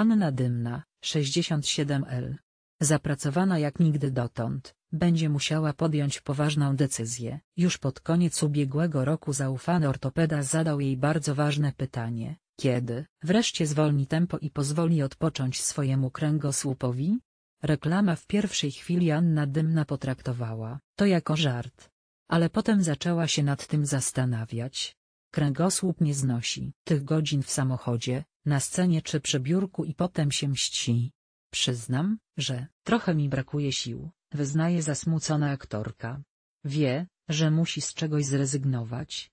Anna Dymna, 67L. Zapracowana jak nigdy dotąd, będzie musiała podjąć poważną decyzję. Już pod koniec ubiegłego roku zaufany ortopeda zadał jej bardzo ważne pytanie. Kiedy wreszcie zwolni tempo i pozwoli odpocząć swojemu kręgosłupowi? Reklama w pierwszej chwili Anna Dymna potraktowała to jako żart. Ale potem zaczęła się nad tym zastanawiać, Kręgosłup nie znosi tych godzin w samochodzie, na scenie czy przy biurku i potem się mści. Przyznam, że trochę mi brakuje sił, wyznaje zasmucona aktorka. Wie, że musi z czegoś zrezygnować.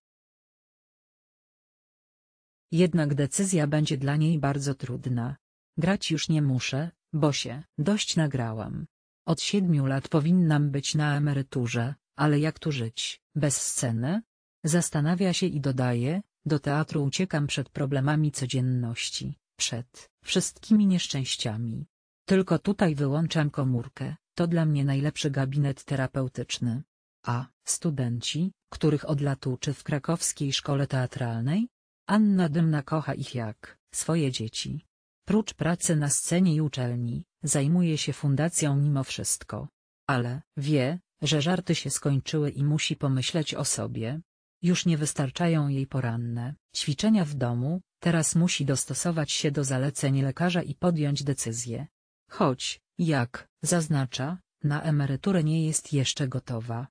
Jednak decyzja będzie dla niej bardzo trudna. Grać już nie muszę, bo się dość nagrałam. Od siedmiu lat powinnam być na emeryturze, ale jak tu żyć, bez sceny? Zastanawia się i dodaje, do teatru uciekam przed problemami codzienności, przed wszystkimi nieszczęściami. Tylko tutaj wyłączam komórkę, to dla mnie najlepszy gabinet terapeutyczny. A studenci, których od lat uczy w krakowskiej szkole teatralnej? Anna Dymna kocha ich jak swoje dzieci. Prócz pracy na scenie i uczelni, zajmuje się fundacją mimo wszystko. Ale wie, że żarty się skończyły i musi pomyśleć o sobie, już nie wystarczają jej poranne ćwiczenia w domu, teraz musi dostosować się do zaleceń lekarza i podjąć decyzję. Choć, jak zaznacza, na emeryturę nie jest jeszcze gotowa.